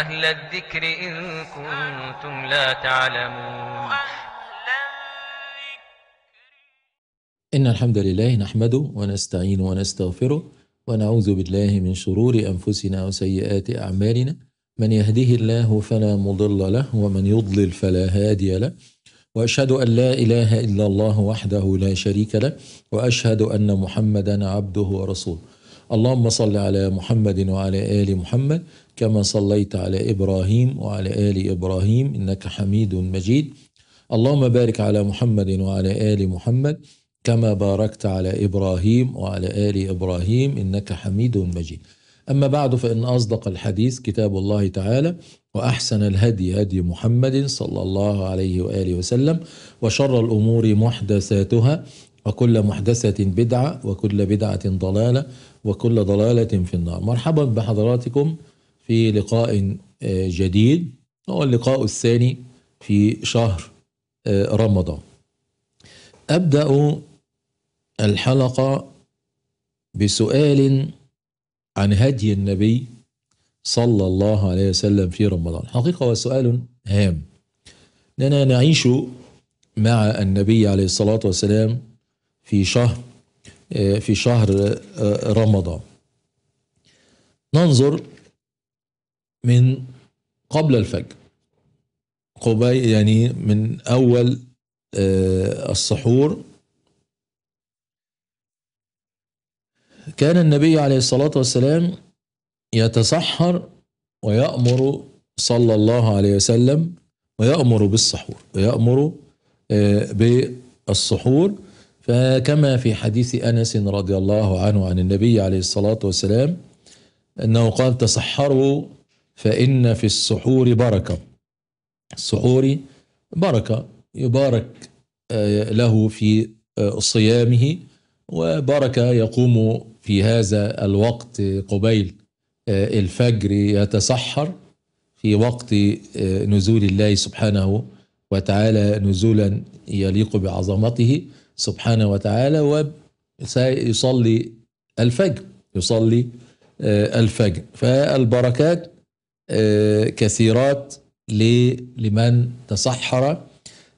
أهل الذكر إن كنتم لا تعلمون إن الحمد لله نحمده ونستعين ونستغفره ونعوذ بالله من شرور أنفسنا وسيئات أعمالنا من يهده الله فلا مضل له ومن يضلل فلا هادي له واشهد ان لا اله الا الله وحده لا شريك له واشهد ان محمدا عبده ورسوله اللهم صل على محمد وعلى ال محمد كما صليت على ابراهيم وعلى ال ابراهيم انك حميد مجيد اللهم بارك على محمد وعلى ال محمد كما باركت على ابراهيم وعلى ال ابراهيم انك حميد مجيد اما بعد فان اصدق الحديث كتاب الله تعالى واحسن الهدي هدي محمد صلى الله عليه واله وسلم وشر الامور محدثاتها وكل محدثه بدعه وكل بدعه ضلاله وكل ضلالة في النار مرحبا بحضراتكم في لقاء آه، جديد هو اللقاء الثاني في شهر آه، رمضان أبدأ الحلقة بسؤال عن هدي النبي صلى الله عليه وسلم في رمضان حقيقة هو سؤال هام لأننا نعيش مع النبي عليه الصلاة والسلام في شهر في شهر آه، رمضان ننظر من قبل الفجر قبيل يعني من أول آه، السحور كان النبي عليه الصلاة والسلام يتسحر ويأمر صلى الله عليه وسلم ويأمر بالسحور ويأمر آه، بالسحور فكما في حديث انس رضي الله عنه عن النبي عليه الصلاه والسلام انه قال تسحروا فان في السحور بركه السحور بركه يبارك آه، له في آه، صيامه وبركه يقوم في هذا الوقت قبيل آه، الفجر يتسحر في وقت نزول الله سبحانه وتعالى نزولا يليق بعظمته سبحانه وتعالى وسيصلي الفجر يصلي آه، الفجر فالبركات آه، كثيرات لمن تسحر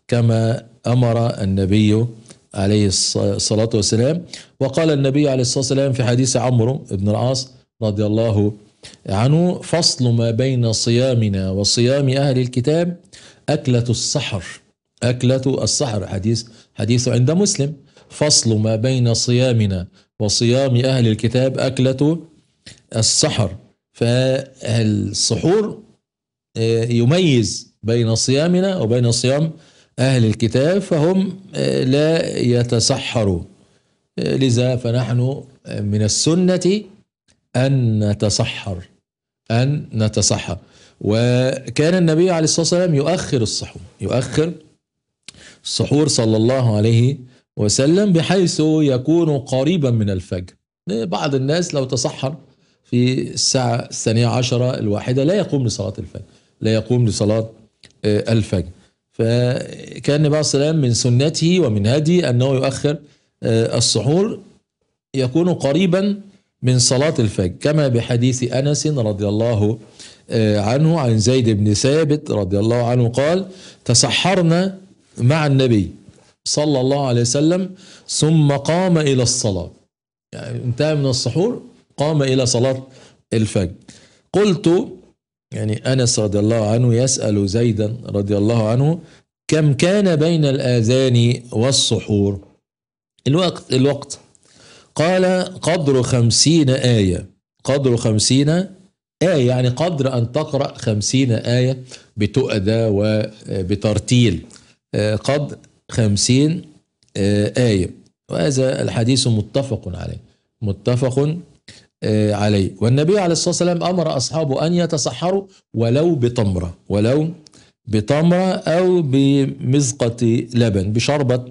كما امر النبي عليه الصلاه والسلام وقال النبي عليه الصلاه والسلام في حديث عمرو بن العاص رضي الله عنه فصل ما بين صيامنا وصيام اهل الكتاب اكله السحر اكله السحر حديث حديث عند مسلم فصل ما بين صيامنا وصيام أهل الكتاب أكلة السحر فالسحور آه، يميز بين صيامنا وبين صيام أهل الكتاب فهم آه، لا يتسحروا آه، لذا فنحن من السنة أن نتسحر أن نتسحر وكان النبي عليه الصلاة والسلام يؤخر الصحون يؤخر السحور صلى الله عليه وسلم بحيث يكون قريبا من الفجر بعض الناس لو تصحر في الساعة الثانية عشرة الواحدة لا يقوم لصلاة الفجر لا يقوم لصلاة آه، الفجر فكان النبي عليه السلام من سنته ومن هدي أنه يؤخر آه، السحور يكون قريبا من صلاة الفجر كما بحديث أنس رضي الله آه، عنه عن زيد بن ثابت رضي الله عنه قال تسحرنا مع النبي صلى الله عليه وسلم ثم قام إلى الصلاة يعني انتهى من السحور قام إلى صلاة الفجر قلت يعني أنس رضي الله عنه يسأل زيدا رضي الله عنه كم كان بين الآذان والسحور الوقت الوقت قال قدر خمسين آية قدر خمسين آية يعني قدر أن تقرأ خمسين آية بتؤدى وبترتيل قد خمسين آه، آية وهذا الحديث متفق عليه متفق آه، عليه والنبي عليه الصلاة والسلام أمر أصحابه أن يتسحروا ولو بتمرة ولو بتمرة أو بمزقة لبن بشربة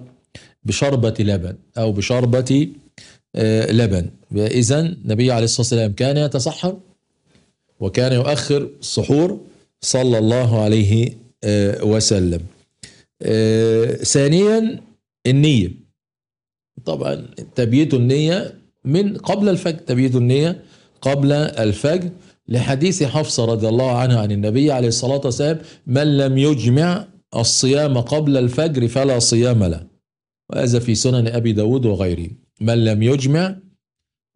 بشربة لبن أو بشربة آه، لبن إذا النبي عليه الصلاة والسلام كان يتسحر وكان يؤخر السحور صلى الله عليه وسلم آه، ثانيا النية طبعا تبييت النية من قبل الفجر تبييت النية قبل الفجر لحديث حفصة رضي الله عنها عن النبي عليه الصلاة والسلام من لم يجمع الصيام قبل الفجر فلا صيام له وهذا في سنن أبي داود وغيره من لم يجمع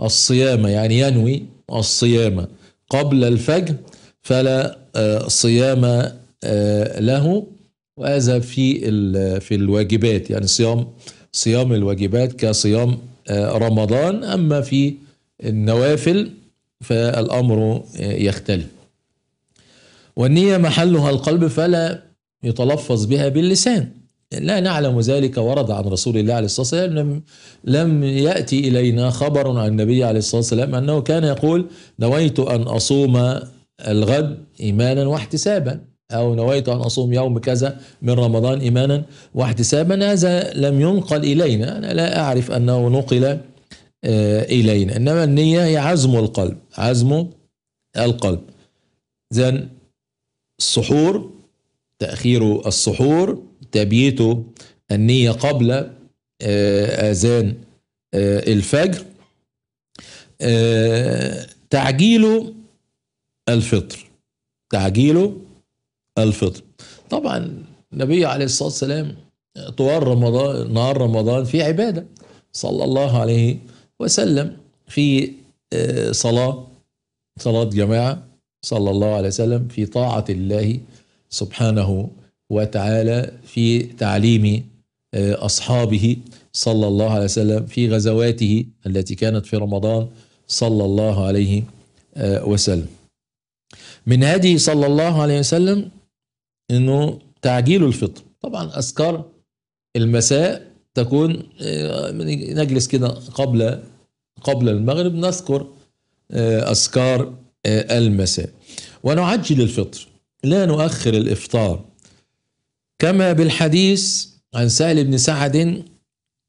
الصيام يعني ينوي الصيام قبل الفجر فلا آه، صيام آه، له وهذا في في الواجبات يعني صيام صيام الواجبات كصيام آه، رمضان اما في النوافل فالامر آه، يختلف والنية محلها القلب فلا يتلفظ بها باللسان لا نعلم ذلك ورد عن رسول الله عليه الصلاة والسلام لم, لم يأتي إلينا خبر عن النبي عليه الصلاة والسلام أنه كان يقول نويت أن أصوم الغد إيمانا واحتسابا أو نويت أن أصوم يوم كذا من رمضان إيمانا واحتسابا هذا لم ينقل إلينا أنا لا أعرف أنه نقل آه، إلينا إنما النية هي عزم القلب عزم القلب إذا السحور تأخير السحور تبييت النية قبل آه، آذان آه، الفجر تعجيل الفطر تعجيل الفطر طبعا النبي عليه الصلاة والسلام طوال رمضان نهار رمضان في عبادة صلى الله عليه وسلم في آه، صلاة صلاة جماعة صلى الله عليه وسلم في طاعة الله سبحانه وتعالى في تعليم آه، أصحابه صلى الله عليه وسلم في غزواته التي كانت في رمضان صلى الله عليه آه، وسلم من هذه صلى الله عليه وسلم انه تعجيل الفطر طبعا اذكار المساء تكون آه، نجلس كده قبل قبل المغرب نذكر آه، اذكار آه، المساء ونعجل الفطر لا نؤخر الافطار كما بالحديث عن سهل بن سعد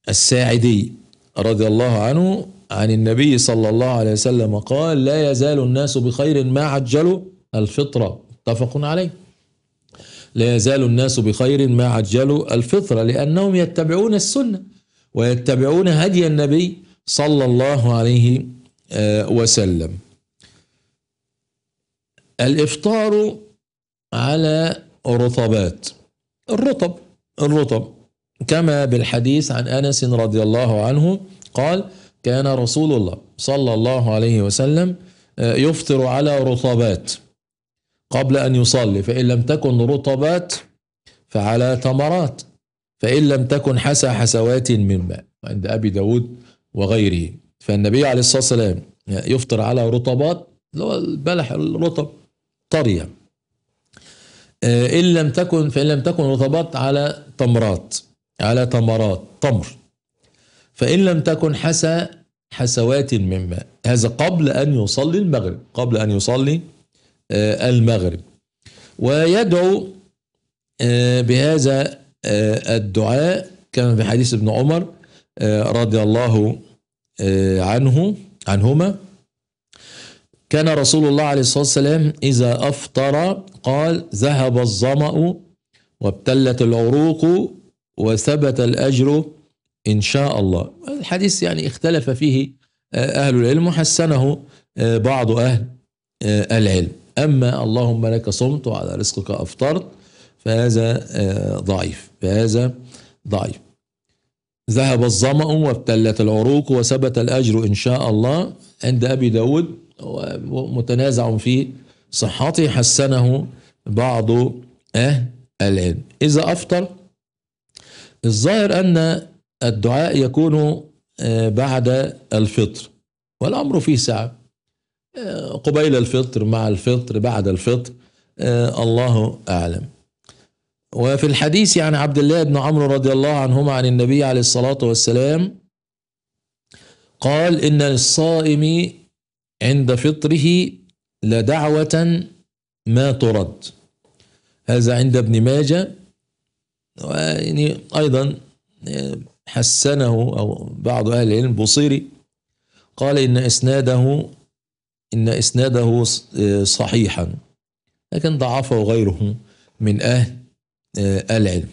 الساعدي رضي الله عنه عن النبي صلى الله عليه وسلم قال لا يزال الناس بخير ما عجلوا الفطرة متفق عليه لا يزال الناس بخير ما عجلوا الفطرة لأنهم يتبعون السنة ويتبعون هدي النبي صلى الله عليه آه، وسلم الإفطار على رطبات الرطب الرطب كما بالحديث عن أنس رضي الله عنه قال كان رسول الله صلى الله عليه وسلم آه، يفطر على رطبات قبل أن يصلي فإن لم تكن رطبات فعلى تمرات فإن لم تكن حسى حسوات من ماء عند أبي داود وغيره فالنبي عليه الصلاة والسلام يفطر على رطبات اللي هو البلح الرطب طرية آه، إن لم تكن فإن لم تكن رطبات على تمرات على تمرات تمر فإن لم تكن حسى حسوات من ماء هذا قبل أن يصلي المغرب قبل أن يصلي آه، المغرب ويدعو آه، بهذا آه، الدعاء كما في حديث ابن عمر رضي الله عنه عنهما كان رسول الله عليه الصلاة والسلام إذا أفطر قال ذهب الظمأ وابتلت العروق وثبت الأجر إن شاء الله الحديث يعني اختلف فيه أهل العلم وحسنه بعض أهل العلم أما اللهم لك صمت وعلى رزقك أفطرت فهذا آه، ضعيف فهذا ضعيف ذهب الظمأ وابتلت العروق وثبت الأجر إن شاء الله عند أبي داود متنازع في صحته حسنه بعض أهل العلم إذا أفطر الظاهر أن الدعاء يكون آه، بعد الفطر والأمر فيه سعة آه، قبيل الفطر مع الفطر بعد الفطر آه، الله أعلم وفي الحديث عن عبد الله بن عمرو رضي الله عنهما عن النبي عليه الصلاة والسلام قال إن للصائم عند فطره لدعوة ما ترد هذا عند ابن ماجه ويعني أيضا آه، حسنه أو بعض أهل العلم بصيري قال إن إسناده إن إسناده آه، صحيحا لكن ضعفه غيره من أهل آه، العلم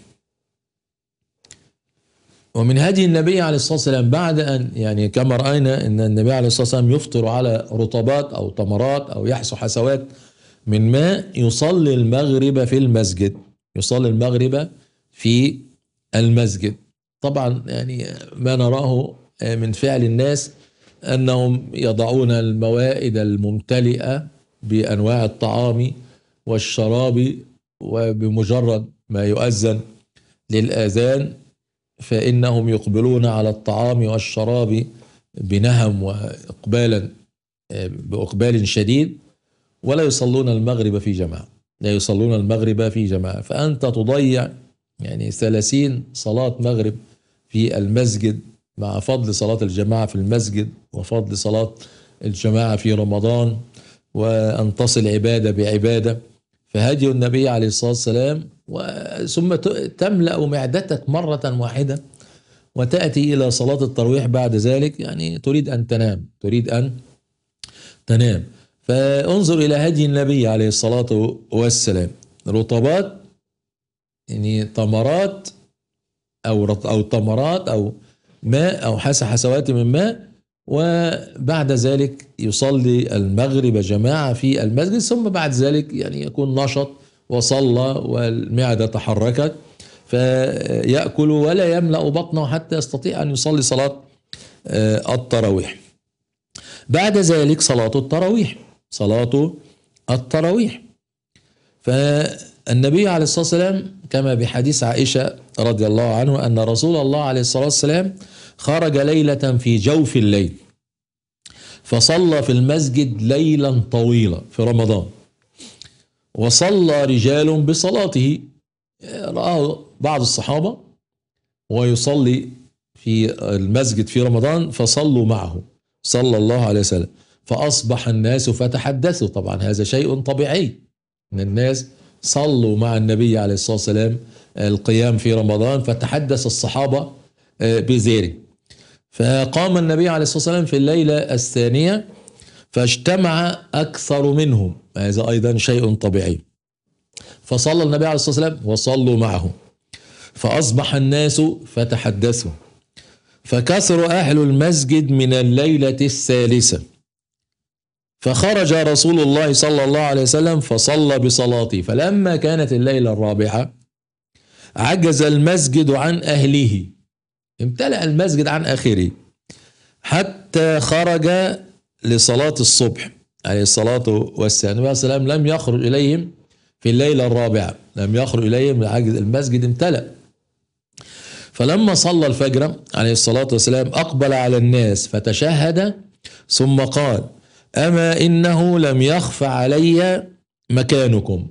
ومن هدي النبي عليه الصلاة والسلام بعد أن يعني كما رأينا أن النبي عليه الصلاة والسلام يفطر على رطبات أو تمرات أو يحصو حسوات من ماء يصلي المغرب في المسجد يصلي المغرب في المسجد طبعا يعني ما نراه آه، من فعل الناس انهم يضعون الموائد الممتلئه بانواع الطعام والشراب وبمجرد ما يؤذن للاذان فانهم يقبلون على الطعام والشراب بنهم واقبالا باقبال شديد ولا يصلون المغرب في جماعه لا يصلون المغرب في جماعه فانت تضيع يعني 30 صلاه مغرب في المسجد مع فضل صلاة الجماعة في المسجد وفضل صلاة الجماعة في رمضان وأن تصل عبادة بعبادة فهدي النبي عليه الصلاة والسلام ثم تملأ معدتك مرة واحدة وتأتي إلى صلاة الترويح بعد ذلك يعني تريد أن تنام تريد أن تنام فانظر إلى هدي النبي عليه الصلاة والسلام رطبات يعني تمرات أو أو تمرات أو ماء أو حاس حسوات من ماء وبعد ذلك يصلي المغرب جماعة في المسجد ثم بعد ذلك يعني يكون نشط وصلى والمعدة تحركت فيأكل ولا يملأ بطنه حتى يستطيع أن يصلي صلاة آه، التراويح بعد ذلك صلاة التراويح صلاة التراويح فالنبي عليه الصلاة والسلام كما بحديث عائشة رضي الله عنه أن رسول الله عليه الصلاة والسلام خرج ليلة في جوف الليل فصلى في المسجد ليلا طويلا في رمضان وصلى رجال بصلاته رآه بعض الصحابة ويصلي في المسجد في رمضان فصلوا معه صلى الله عليه وسلم فأصبح الناس فتحدثوا طبعا هذا شيء طبيعي أن الناس صلوا مع النبي عليه الصلاة والسلام القيام في رمضان فتحدث الصحابة آه، بذلك فقام النبي عليه الصلاة والسلام في الليلة الثانية فاجتمع أكثر منهم هذا أيضا شيء طبيعي فصلى النبي عليه الصلاة والسلام وصلوا معه فأصبح الناس فتحدثوا فكثر أهل المسجد من الليلة الثالثة فخرج رسول الله صلى الله عليه وسلم فصلى بصلاته فلما كانت الليلة الرابعة عجز المسجد عن أهله امتلأ المسجد عن آخره حتى خرج لصلاة الصبح عليه الصلاة والسلام النبي عليه لم يخرج إليهم في الليلة الرابعة لم يخرج إليهم المسجد امتلأ فلما صلى الفجر عليه الصلاة والسلام أقبل على الناس فتشهد ثم قال أما إنه لم يخف علي مكانكم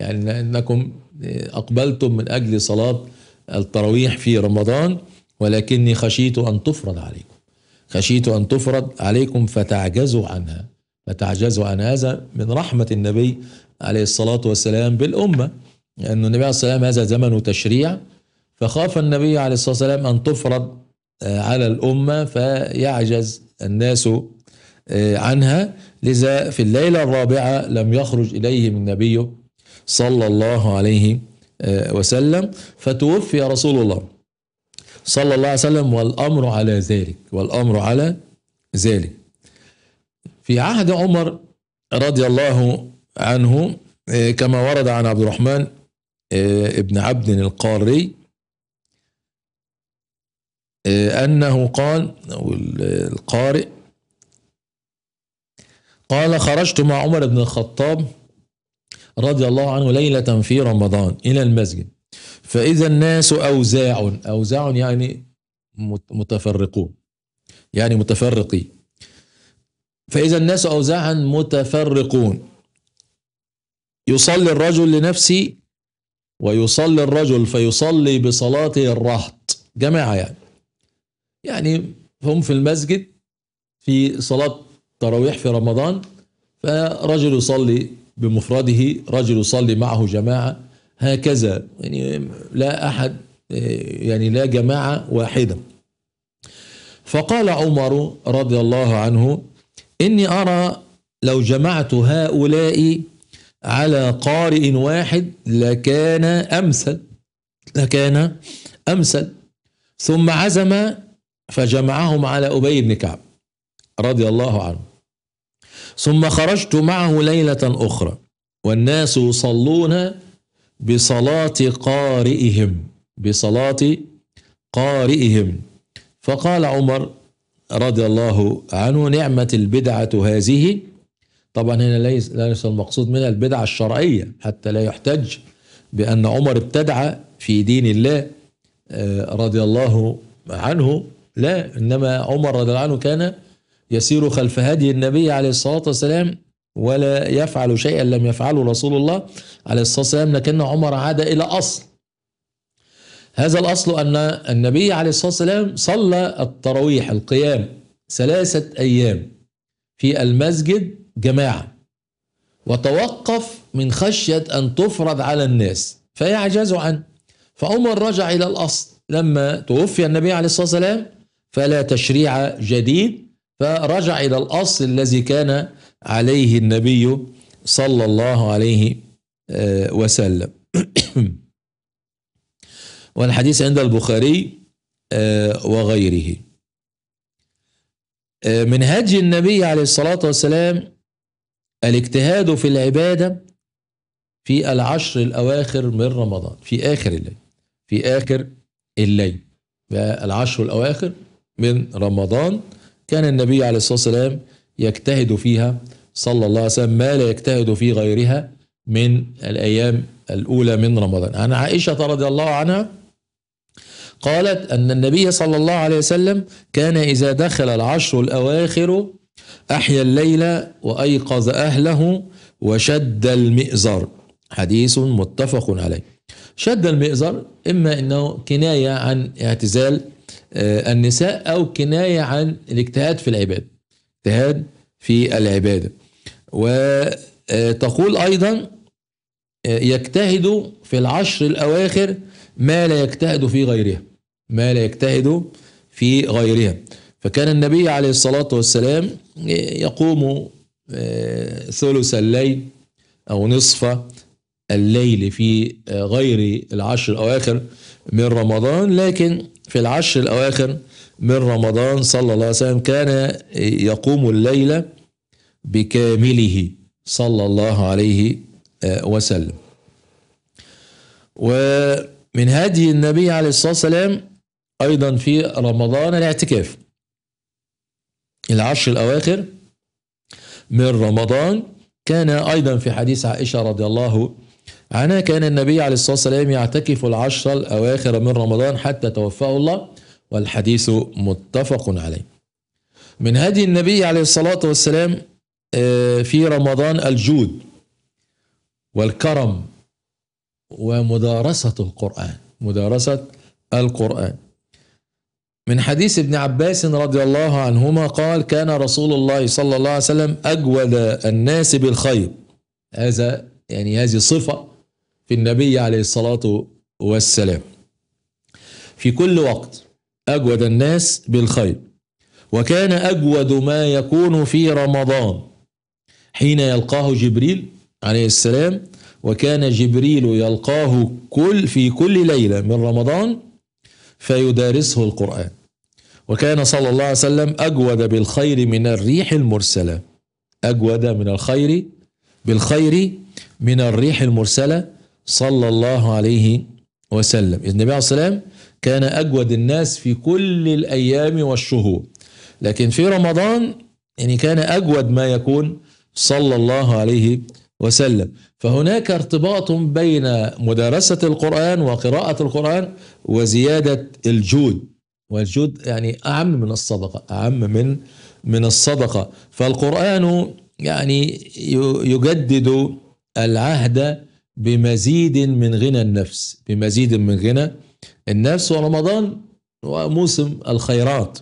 يعني أنكم أقبلتم من أجل صلاة التراويح في رمضان ولكني خشيت أن تفرض عليكم خشيت أن تفرض عليكم فتعجزوا عنها فتعجزوا عن هذا من رحمة النبي عليه الصلاة والسلام بالأمة لأن يعني النبي عليه الصلاة والسلام هذا زمن تشريع فخاف النبي عليه الصلاة والسلام أن تفرض آه، على الأمة فيعجز الناس آه، عنها لذا في الليلة الرابعة لم يخرج إليهم النبي صلى الله عليه آه، وسلم فتوفي رسول الله صلى الله عليه وسلم والأمر على ذلك والأمر على ذلك في عهد عمر رضي الله عنه آه، كما ورد عن عبد الرحمن آه، ابن عبد القاري آه، أنه قال القارئ قال خرجت مع عمر بن الخطاب رضي الله عنه ليلة في رمضان إلى المسجد فإذا الناس أوزاع أوزاع يعني متفرقون يعني متفرقي فإذا الناس أوزاعا متفرقون يصلي الرجل لنفسه ويصلي الرجل فيصلي بصلاته الرهط جماعة يعني يعني هم في المسجد في صلاة تراويح في رمضان فرجل يصلي بمفرده رجل يصلي معه جماعة هكذا يعني لا أحد يعني لا جماعة واحدة فقال عمر رضي الله عنه إني أرى لو جمعت هؤلاء على قارئ واحد لكان أمثل لكان أمثل ثم عزم فجمعهم على أبي بن كعب رضي الله عنه ثم خرجت معه ليلة أخرى والناس يصلون بصلاة قارئهم بصلاة قارئهم فقال عمر رضي الله عنه نعمة البدعة هذه طبعا هنا ليس ليس المقصود منها البدعة الشرعية حتى لا يحتج بأن عمر ابتدع في دين الله آه، رضي الله عنه لا إنما عمر رضي الله عنه كان يسير خلف هدي النبي عليه الصلاة والسلام ولا يفعل شيئا لم يفعله رسول الله عليه الصلاة والسلام لكن عمر عاد إلى أصل هذا الأصل أن النبي عليه الصلاة والسلام صلى التراويح القيام ثلاثة أيام في المسجد جماعة وتوقف من خشية أن تفرض على الناس فيعجز عنه فعمر رجع إلى الأصل لما توفي النبي عليه الصلاة والسلام فلا تشريع جديد فرجع إلى الأصل الذي كان عليه النبي صلى الله عليه آه، وسلم والحديث عند البخاري آه، وغيره آه، من هدي النبي عليه الصلاة والسلام الاجتهاد في العبادة في العشر الأواخر من رمضان في آخر الليل في آخر الليل العشر الأواخر من رمضان كان النبي عليه الصلاة والسلام يجتهد فيها صلى الله عليه وسلم ما لا يجتهد في غيرها من الأيام الأولى من رمضان عن عائشة رضي الله عنها قالت أن النبي صلى الله عليه وسلم كان إذا دخل العشر الأواخر أحيا الليل وأيقظ أهله وشد المئزر حديث متفق عليه شد المئزر إما أنه كناية عن اعتزال آه، النساء أو كناية عن الاجتهاد في العبادة اجتهاد في العبادة وتقول أيضا يجتهد في العشر الأواخر ما لا يجتهد في غيرها ما لا يجتهد في غيرها فكان النبي عليه الصلاة والسلام يقوم آه، ثلث الليل أو نصف الليل في آه، غير العشر الأواخر من رمضان لكن في العشر الأواخر من رمضان صلى الله عليه وسلم كان يقوم الليل بكامله صلى الله عليه آه، وسلم ومن هدي النبي عليه الصلاة والسلام أيضا في رمضان الاعتكاف العشر الأواخر من رمضان كان أيضا في حديث عائشة رضي الله عنها كان النبي عليه الصلاة والسلام يعتكف العشر الأواخر من رمضان حتى توفاه الله والحديث متفق عليه من هدي النبي عليه الصلاة والسلام آه، في رمضان الجود والكرم ومدارسة القرآن مدارسة القرآن من حديث ابن عباس رضي الله عنهما قال كان رسول الله صلى الله عليه وسلم أجود الناس بالخير هذا يعني هذه صفة في النبي عليه الصلاة والسلام في كل وقت أجود الناس بالخير وكان أجود ما يكون في رمضان حين يلقاه جبريل عليه السلام وكان جبريل يلقاه كل في كل ليلة من رمضان فيدارسه القرآن وكان صلى الله عليه وسلم أجود بالخير من الريح المرسلة أجود من الخير بالخير من الريح المرسلة صلى الله عليه وسلم النبي عليه الصلاة والسلام كان أجود الناس في كل الأيام والشهور لكن في رمضان يعني كان أجود ما يكون صلى الله عليه وسلم فهناك ارتباط بين مدارسة القرآن وقراءة القرآن وزيادة الجود والجود يعني أعم من الصدقة أعم من من الصدقة فالقرآن يعني يجدد العهد بمزيد من غنى النفس بمزيد من غنى النفس ورمضان وموسم الخيرات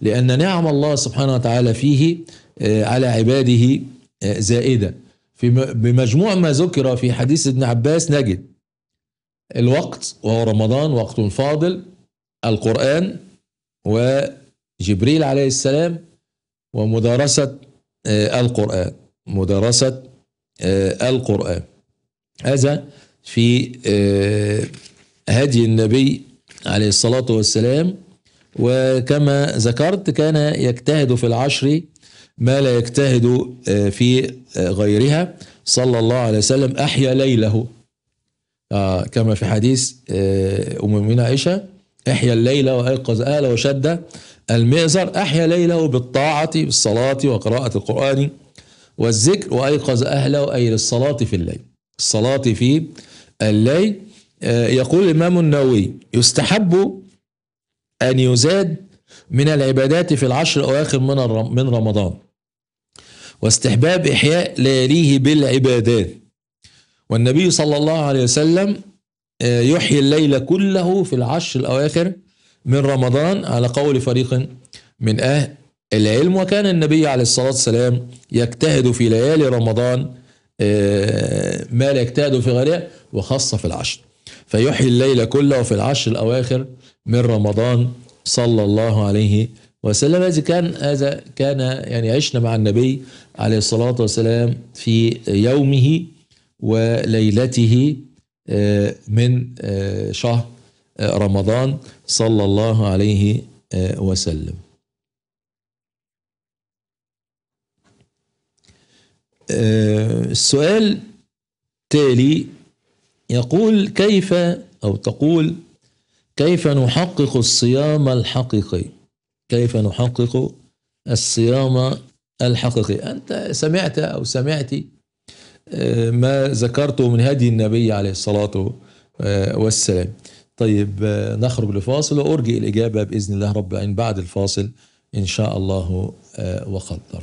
لأن نعم الله سبحانه وتعالى فيه آه، على عباده آه، زائدة في بمجموع ما ذكر في حديث ابن عباس نجد الوقت وهو رمضان وقت فاضل القرآن وجبريل عليه السلام ومدارسة آه، القرآن مدارسة القرآن هذا في هدي النبي عليه الصلاة والسلام وكما ذكرت كان يجتهد في العشر ما لا يجتهد آه، في آه، غيرها صلى الله عليه وسلم أحيا ليله آه كما في حديث آه، أم المؤمنين عائشة أحيا الليل وأيقظ أهله وشد المئزر أحيا ليله بالطاعة بالصلاة وقراءة القرآن والذكر وأيقظ أهله أي للصلاة في الليل الصلاة في الليل آه، يقول الإمام النووي يستحب أن يزاد من العبادات في العشر الأواخر من من رمضان واستحباب إحياء لياليه بالعبادات والنبي صلى الله عليه وسلم آه، يحيي الليل كله في العشر الأواخر من رمضان على قول فريق من أهل العلم وكان النبي عليه الصلاة والسلام يجتهد في ليالي رمضان آه، ما لا يجتهد في غيرها وخاصة في العشر فيحيي الليل كله وفي العشر الأواخر من رمضان صلى الله عليه وسلم هذا كان هذا كان يعني عشنا مع النبي عليه الصلاة والسلام في يومه وليلته آه، من آه، شهر آه، رمضان صلى الله عليه وسلم السؤال تالي يقول كيف أو تقول كيف نحقق الصيام الحقيقي كيف نحقق الصيام الحقيقي أنت سمعت أو سمعت آه، ما ذكرته من هدي النبي عليه الصلاة آه، والسلام طيب آه، نخرج لفاصل وأرجي الإجابة بإذن الله رب العالمين بعد الفاصل إن شاء الله وقدر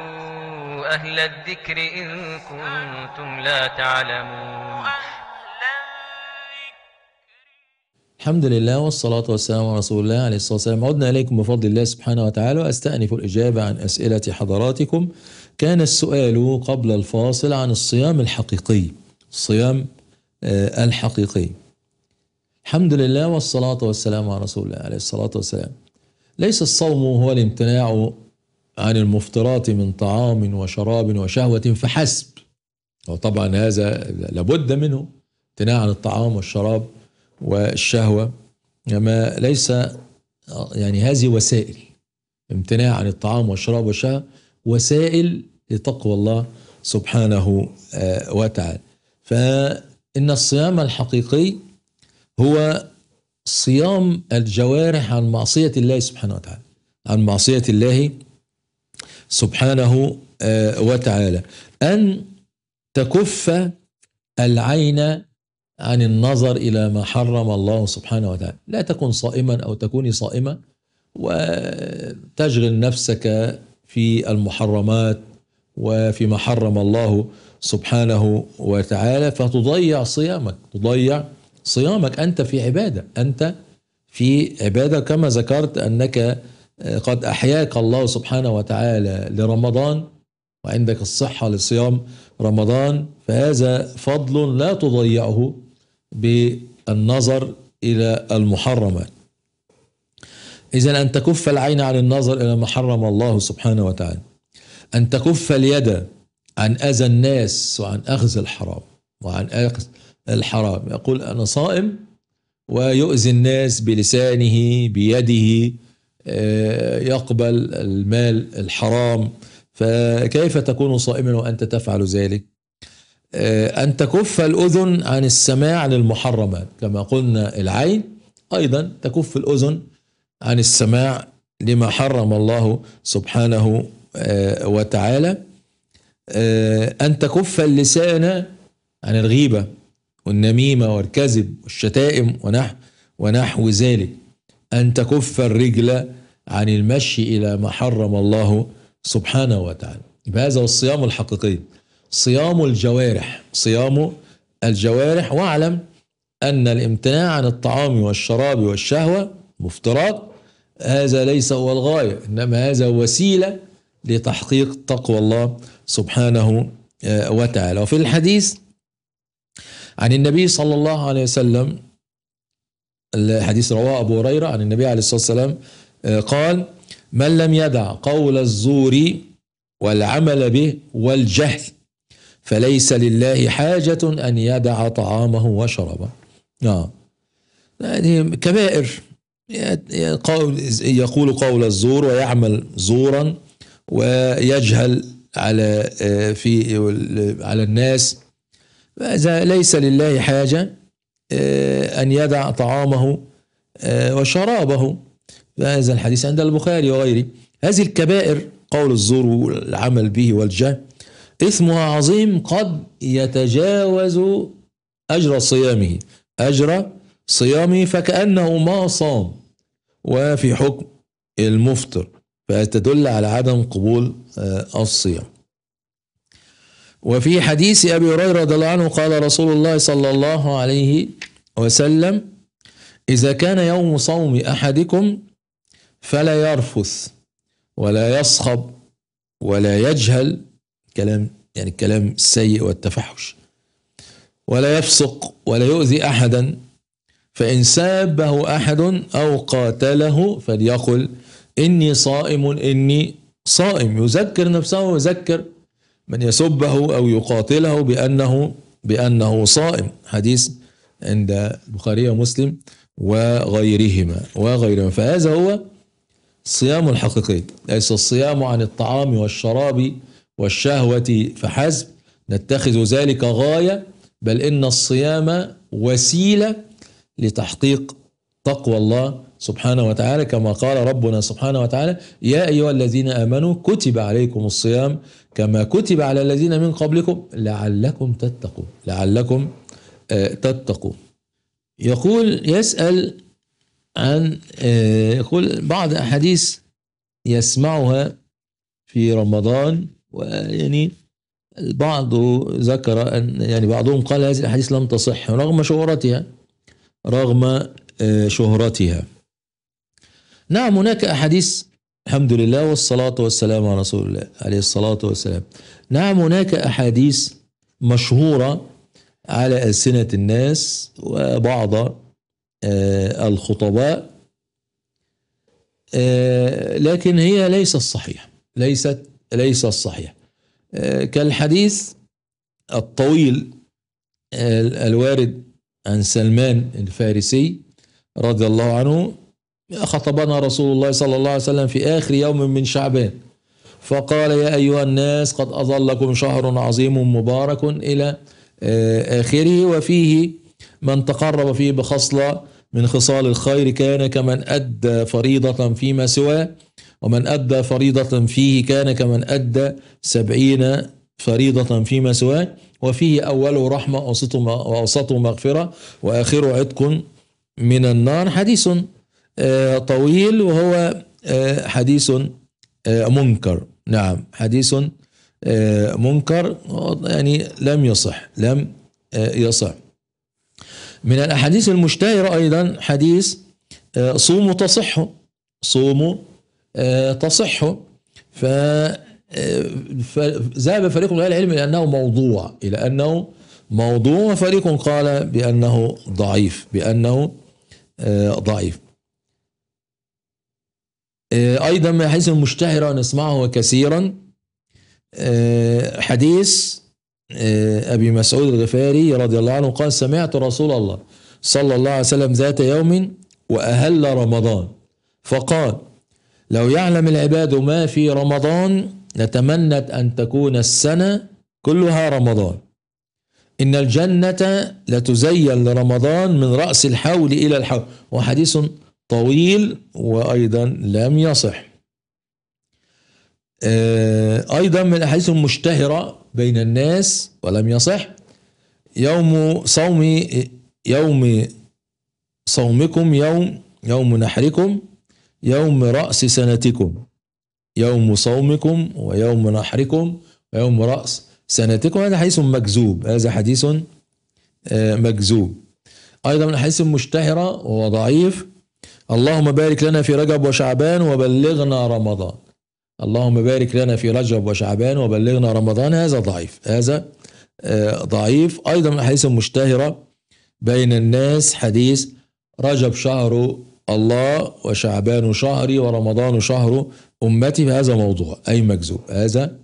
أهل الذكر إن كنتم لا تعلمون الحمد لله والصلاة والسلام على رسول الله عليه الصلاة والسلام عدنا إليكم بفضل الله سبحانه وتعالى وأستأنف الإجابة عن أسئلة حضراتكم كان السؤال قبل الفاصل عن الصيام الحقيقي الصيام آه، الحقيقي الحمد لله والصلاة والسلام على رسول الله عليه الصلاة والسلام ليس الصوم هو الامتناع عن المفطرات من طعام وشراب وشهوة فحسب وطبعا هذا لابد منه امتناع عن الطعام والشراب والشهوة ما ليس يعني هذه وسائل امتناع عن الطعام والشراب والشهوة وسائل لتقوى الله سبحانه آه، وتعالى فإن الصيام الحقيقي هو صيام الجوارح عن معصية الله سبحانه وتعالى عن معصية الله سبحانه آه، وتعالى أن تكف العين عن النظر إلى ما حرم الله سبحانه وتعالى لا تكن صائما أو تكوني صائمة وتشغل نفسك في المحرمات وفيما حرم الله سبحانه وتعالى فتضيع صيامك تضيع صيامك أنت في عبادة أنت في عبادة كما ذكرت أنك قد أحياك الله سبحانه وتعالى لرمضان وعندك الصحة لصيام رمضان فهذا فضل لا تضيعه بالنظر إلى المحرمات إذا أن تكف العين عن النظر إلى ما حرم الله سبحانه وتعالى أن تكف اليد عن أذى الناس وعن أخذ الحرام وعن أخذ الحرام يقول أنا صائم ويؤذي الناس بلسانه بيده آه، يقبل المال الحرام فكيف تكون صائما وانت تفعل ذلك آه، ان تكف الاذن عن السماع للمحرمات كما قلنا العين ايضا تكف الاذن عن السماع لما حرم الله سبحانه آه، وتعالى ان تكف اللسان عن الغيبه والنميمه والكذب والشتائم ونحو ونحو ذلك أن تكف الرجل عن المشي إلى ما حرم الله سبحانه وتعالى هذا هو الصيام الحقيقي صيام الجوارح صيام الجوارح واعلم أن الامتناع عن الطعام والشراب والشهوة مفترض هذا ليس هو الغاية إنما هذا وسيلة لتحقيق تقوى الله سبحانه آه، وتعالى وفي الحديث عن النبي صلى الله عليه وسلم الحديث رواه أبو هريرة عن النبي عليه الصلاة والسلام آه، قال من لم يدع قول الزور والعمل به والجهل فليس لله حاجة أن يدع طعامه وشربه نعم يعني كبائر يقول قول الزور ويعمل زورا ويجهل على آه، في على الناس ليس لله حاجه آه، أن يدع طعامه آه، وشرابه هذا الحديث عند البخاري وغيره هذه الكبائر قول الزور والعمل به والجهل إثمها عظيم قد يتجاوز أجر صيامه أجر صيامه فكأنه ما صام وفي حكم المفطر فتدل على عدم قبول آه، الصيام وفي حديث أبي هريرة رضي الله عنه قال رسول الله صلى الله عليه وسلم إذا كان يوم صوم أحدكم فلا يرفث ولا يصخب ولا يجهل كلام يعني الكلام السيء والتفحش ولا يفسق ولا يؤذي أحدا فإن سابه أحد أو قاتله فليقل إني صائم إني صائم يذكر نفسه ويذكر من يسبه أو يقاتله بأنه بأنه صائم حديث عند البخاري ومسلم وغيرهما وغيرهما فهذا هو الصيام الحقيقي ليس الصيام عن الطعام والشراب والشهوة فحسب نتخذ ذلك غاية بل إن الصيام وسيلة لتحقيق تقوى الله سبحانه وتعالى كما قال ربنا سبحانه وتعالى يا أيها الذين آمنوا كتب عليكم الصيام كما كتب على الذين من قبلكم لعلكم تتقوا لعلكم آه، تتقوا يقول يسأل عن آه، يقول بعض أحاديث يسمعها في رمضان ويعني البعض ذكر أن يعني بعضهم قال هذه الأحاديث لم تصح رغم شهرتها رغم آه، شهرتها نعم هناك أحاديث الحمد لله والصلاة والسلام على رسول الله عليه الصلاة والسلام نعم هناك أحاديث مشهورة على ألسنة الناس وبعض آه، الخطباء آه، لكن هي ليست صحيحة ليست ليست صحيحة آه، كالحديث الطويل الوارد عن سلمان الفارسي رضي الله عنه خطبنا رسول الله صلى الله عليه وسلم في آخر يوم من شعبان فقال يا أيها الناس قد أظلكم شهر عظيم مبارك إلى آه، آخره وفيه من تقرب فيه بخصلة من خصال الخير كان كمن أدى فريضة فيما سواه ومن أدى فريضة فيه كان كمن أدى سبعين فريضة فيما سواه وفيه أول رحمة وأوسط مغفرة وآخر عتق من النار حديث آه، طويل وهو آه، حديث آه، منكر نعم حديث منكر يعني لم يصح لم يصح من الأحاديث المشتهرة أيضا حديث صوم تصح صوم تصح ف ذهب فريق من اهل العلم الى انه موضوع الى انه موضوع وفريق قال بانه ضعيف بانه ضعيف آه، أيضا من حيث المشتهرة نسمعه كثيرا آه، حديث آه، أبي مسعود الغفاري رضي الله عنه قال سمعت رسول الله صلى الله عليه وسلم ذات يوم وأهل رمضان فقال لو يعلم العباد ما في رمضان لتمنت أن تكون السنة كلها رمضان إن الجنة لتزين لرمضان من رأس الحول إلى الحول وحديث طويل وأيضا لم يصح آه، أيضا من الأحاديث المشتهرة بين الناس ولم يصح يوم صوم يوم صومكم يوم يوم نحركم يوم رأس سنتكم يوم صومكم ويوم نحركم ويوم رأس سنتكم هذا حديث مكذوب هذا حديث آه، مكذوب أيضا من الأحاديث المشتهرة وهو ضعيف اللهم بارك لنا في رجب وشعبان وبلغنا رمضان اللهم بارك لنا في رجب وشعبان وبلغنا رمضان هذا ضعيف هذا آه، ضعيف أيضا من الأحاديث المشتهرة بين الناس حديث رجب شهر الله وشعبان شهري ورمضان شهر أمتي هذا موضوع أي مكذوب هذا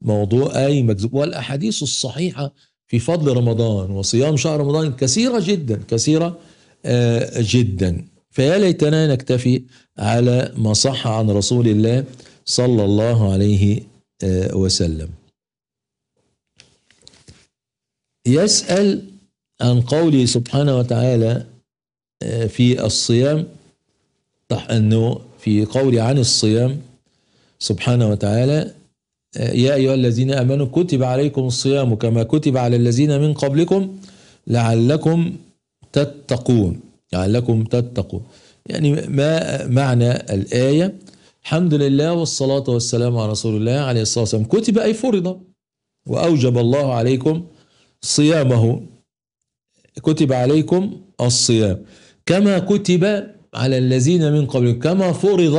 موضوع أي مكذوب والأحاديث الصحيحة في فضل رمضان وصيام شهر رمضان كثيرة جدا كثيرة آه، جدا فيا ليتنا نكتفي على ما صح عن رسول الله صلى الله عليه آه، وسلم يسأل عن قوله سبحانه وتعالى آه، في الصيام أنه في قول عن الصيام سبحانه وتعالى آه، يا أيها الذين أمنوا كتب عليكم الصيام كما كتب على الذين من قبلكم لعلكم تتقون لعلكم تتقوا يعني ما معنى الآية الحمد لله والصلاة والسلام على رسول الله عليه الصلاة والسلام كتب أي فرض وأوجب الله عليكم صيامه كتب عليكم الصيام كما كتب على الذين من قبل كما فرض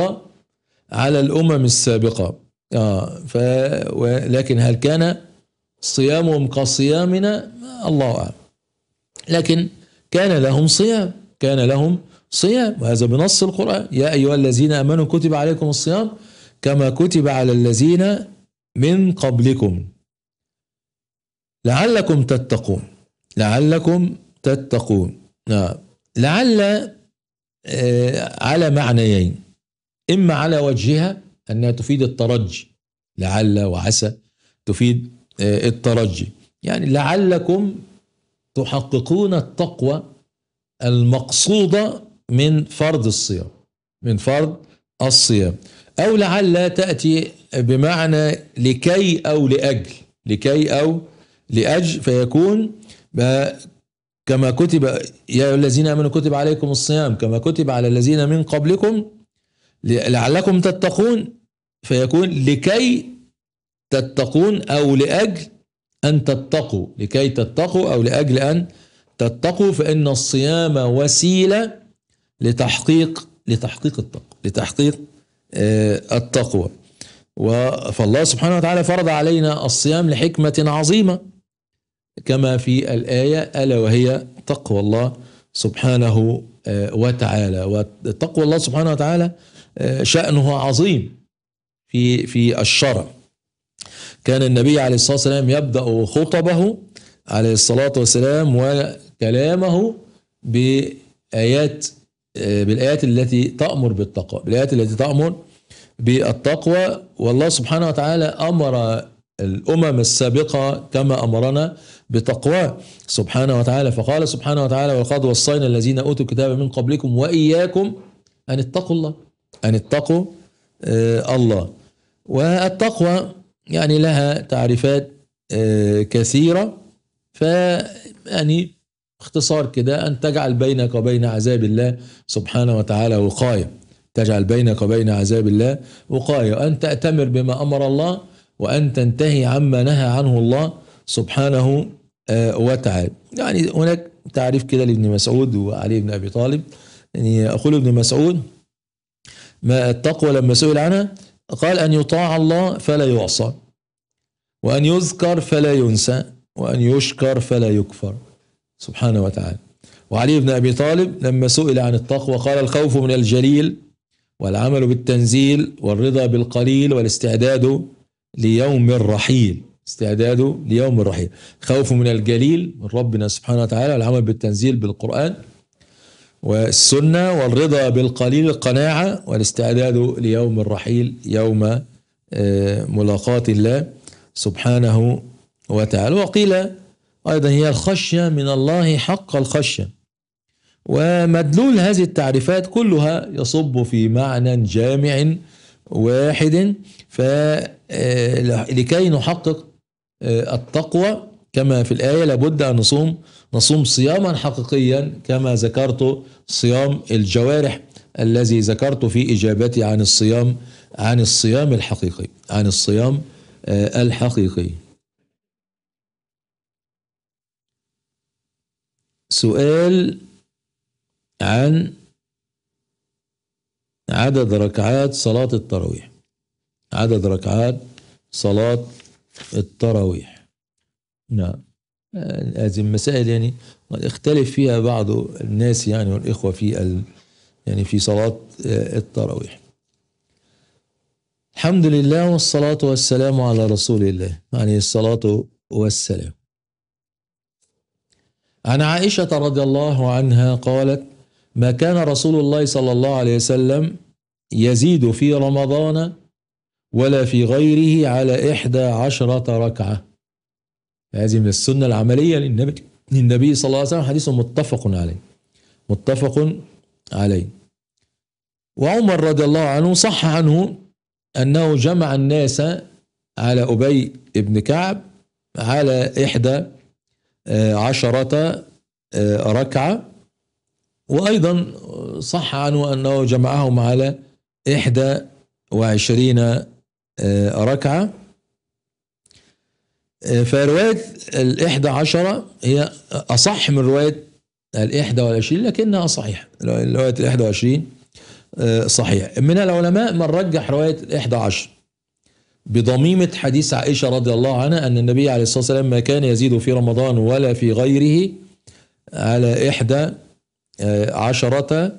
على الأمم السابقة آه ف... ولكن هل كان صيامهم كصيامنا الله أعلم لكن كان لهم صيام كان لهم صيام وهذا بنص القرآن يا أيها الذين أمنوا كتب عليكم الصيام كما كتب على الذين من قبلكم لعلكم تتقون لعلكم تتقون نعم لعل آه، على معنيين إما على وجهها أنها تفيد الترجي لعل وعسى تفيد آه، الترجي يعني لعلكم تحققون التقوى المقصودة من فرض الصيام من فرض الصيام أو لعل تأتي بمعنى لكي أو لأجل لكي أو لأجل فيكون كما كتب يا الذين امنوا كتب عليكم الصيام كما كتب على الذين من قبلكم لعلكم تتقون فيكون لكي تتقون او لاجل ان تتقوا لكي تتقوا او لاجل ان تتقوا فإن الصيام وسيلة لتحقيق لتحقيق التقوى لتحقيق آه، التقوى فالله سبحانه وتعالى فرض علينا الصيام لحكمة عظيمة كما في الآية ألا وهي تقوى الله سبحانه آه، وتعالى وتقوى الله سبحانه وتعالى آه، شأنه عظيم في في الشرع كان النبي عليه الصلاة والسلام يبدأ خطبه عليه الصلاة والسلام وكلامه بآيات بالآيات التي تأمر بالتقوى بالآيات التي تأمر بالتقوى والله سبحانه وتعالى أمر الأمم السابقة كما أمرنا بتقواه سبحانه وتعالى فقال سبحانه وتعالى ولقد وصينا الذين أوتوا الكتاب من قبلكم وإياكم أن اتقوا الله أن اتقوا آه، الله والتقوى يعني لها تعريفات آه، كثيرة ف يعني باختصار كده أن تجعل بينك وبين عذاب الله سبحانه وتعالى وقاية تجعل بينك وبين عذاب الله وقاية وأن تأتمر بما أمر الله وأن تنتهي عما نهى عنه الله سبحانه آه، وتعالى يعني هناك تعريف كده لابن مسعود وعلي بن أبي طالب يعني يقول ابن مسعود ما التقوى لما سئل عنها قال أن يطاع الله فلا يعصى وأن يذكر فلا ينسى وأن يشكر فلا يكفر سبحانه وتعالى وعلي بن أبي طالب لما سئل عن التقوى قال الخوف من الجليل والعمل بالتنزيل والرضا بالقليل والاستعداد ليوم الرحيل استعداد ليوم الرحيل خوف من الجليل من ربنا سبحانه وتعالى العمل بالتنزيل بالقرآن والسنة والرضا بالقليل القناعة والاستعداد ليوم الرحيل يوم آه، ملاقاة الله سبحانه وتعالى وقيل أيضا هي الخشية من الله حق الخشية ومدلول هذه التعريفات كلها يصب في معنى جامع واحد فلكي آه، نحقق آه، التقوى كما في الآية لابد أن نصوم نصوم صياما حقيقيا كما ذكرت صيام الجوارح الذي ذكرت في إجابتي عن الصيام عن الصيام الحقيقي عن الصيام آه، الحقيقي سؤال عن عدد ركعات صلاة التراويح عدد ركعات صلاة التراويح نعم هذه المسائل يعني اختلف فيها بعض الناس يعني والإخوة في ال... يعني في صلاة التراويح الحمد لله والصلاة والسلام على رسول الله عليه الصلاة والسلام عن عائشة رضي الله عنها قالت ما كان رسول الله صلى الله عليه وسلم يزيد في رمضان ولا في غيره على إحدى عشرة ركعة هذه من السنة العملية للنبي, للنبي صلى الله عليه وسلم حديث متفق عليه متفق عليه وعمر رضي الله عنه صح عنه أنه جمع الناس على أبي بن كعب على إحدى عشرة آه، ركعة وأيضا صح عنه أنه جمعهم على إحدى وعشرين آه، ركعة آه، فرواية الإحدى عشرة هي أصح من رواية الإحدى والعشرين لكنها صحيحة رواية الإحدى والعشرين صحيح من العلماء من رجح رواية الإحدى عشر بضميمة حديث عائشة رضي الله عنها أن النبي عليه الصلاة والسلام ما كان يزيد في رمضان ولا في غيره على إحدى آه، عشرة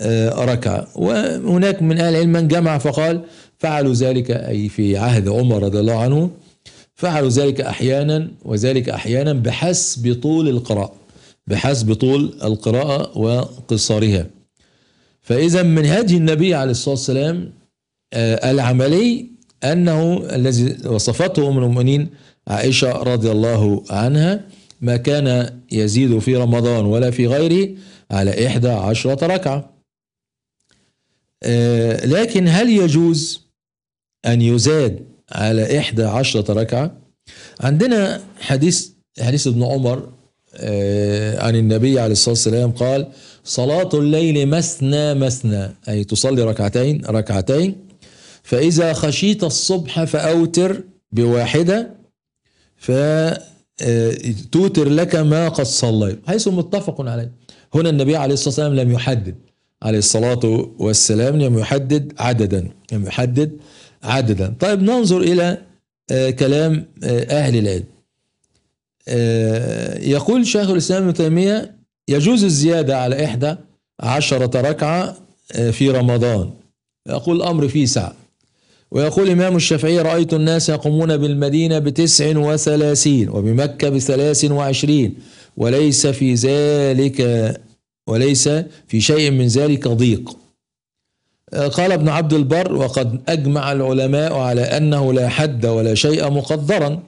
آه، ركعة وهناك من أهل العلم من جمع فقال فعلوا ذلك أي في عهد عمر رضي الله عنه فعلوا ذلك أحيانا وذلك أحيانا بحسب طول القراءة بحسب طول القراءة وقصارها فإذا من هدي النبي عليه الصلاة والسلام آه، العملي أنه الذي وصفته أم المؤمنين عائشة رضي الله عنها ما كان يزيد في رمضان ولا في غيره على إحدى عشرة ركعة آه، لكن هل يجوز أن يزاد على إحدى عشرة ركعة عندنا حديث حديث ابن عمر آه، عن النبي عليه الصلاة والسلام قال صلاة الليل مثنى مثنى أي تصلي ركعتين ركعتين فإذا خشيت الصبح فأوتر بواحدة فتوتر آه، لك ما قد صليت حيث متفق عليه هنا النبي عليه الصلاة والسلام لم يحدد عليه الصلاة والسلام لم يحدد عددا لم يحدد عددا طيب ننظر إلى آه، كلام آه، أهل العلم يقول شيخ الإسلام ابن تيمية يجوز الزيادة على إحدى عشرة ركعة في رمضان يقول الأمر فيه سعة ويقول الإمام الشافعي رأيت الناس يقومون بالمدينة بتسع وثلاثين وبمكة بثلاث وعشرين وليس في ذلك وليس في شيء من ذلك ضيق آه، قال ابن عبد البر وقد أجمع العلماء على أنه لا حد ولا شيء مقدرا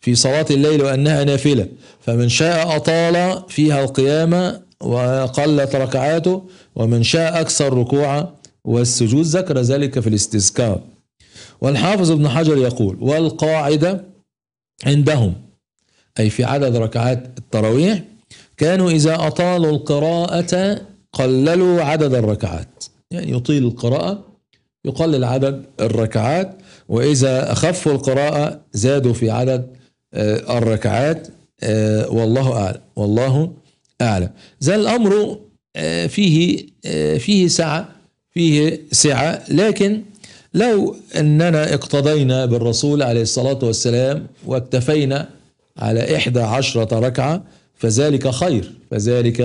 في صلاة الليل وأنها نافلة فمن شاء أطال فيها القيامة وقلت ركعاته ومن شاء أكثر ركوعا والسجود ذكر ذلك في الاستذكار والحافظ ابن حجر يقول والقاعدة عندهم أي في عدد ركعات التراويح كانوا إذا أطالوا القراءة قللوا عدد الركعات يعني يطيل القراءة يقلل عدد الركعات وإذا أخفوا القراءة زادوا في عدد آه، الركعات آه، والله أعلم والله أعلم ذا الأمر آه، فيه فيه سعة فيه سعة لكن لو أننا اقتضينا بالرسول عليه الصلاة والسلام واكتفينا على إحدى عشرة ركعة فذلك خير فذلك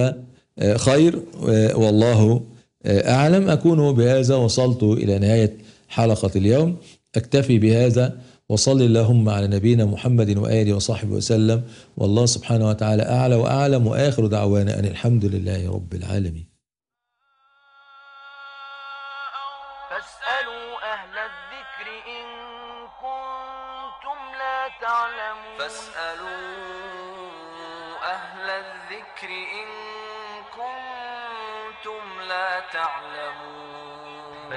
آه، خير آه، والله آه، أعلم أكون بهذا وصلت إلى نهاية حلقة اليوم أكتفي بهذا وصلي اللهم على نبينا محمد وآله وصحبه وسلم والله سبحانه وتعالى أعلى وأعلم وآخر دعوانا أن الحمد لله رب العالمين